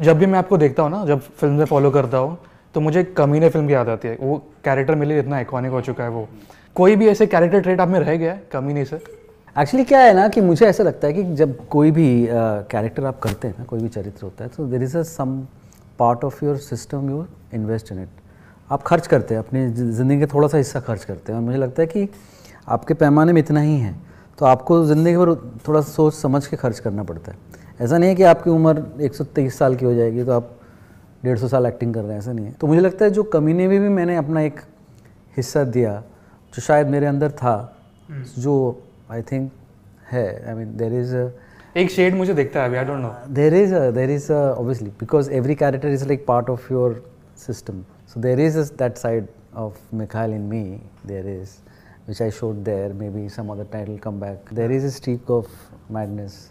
जब भी मैं आपको देखता हूँ ना जब फिल्म में फॉलो करता हूँ तो मुझे कमीने फिल्म की याद आती है वो कैरेक्टर मेरे लिए इतना आइकॉनिक हो चुका है वो कोई भी ऐसे कैरेक्टर ट्रेट आप में रह गया है कमीने से एक्चुअली क्या है ना कि मुझे ऐसा लगता है कि जब कोई भी कैरेक्टर uh, आप करते हैं ना कोई भी चरित्र होता है तो there is a some part of your system you invest in it आप खर्च करते हैं अपनी ज़िंदगी का थोड़ा सा हिस्सा खर्च करते हैं और मुझे लगता है कि आपके पैमाने में इतना ही है तो आपको ज़िंदगी भर थोड़ा सोच समझ के खर्च करना पड़ता है ऐसा नहीं है कि आपकी उम्र एक साल की हो जाएगी तो आप डेढ़ सौ साल एक्टिंग कर रहे हैं ऐसा नहीं है तो मुझे लगता है जो कमी ने भी मैंने अपना एक हिस्सा दिया जो शायद मेरे अंदर था हम्म। जो आई थिंक है आई मीन देर इज़ एक शेड मुझे देखता है अभी I don't know there is there is obviously because every character is like part of your system so there is that side of Mikhail in me there is which I showed there may be some other time will come back. There is a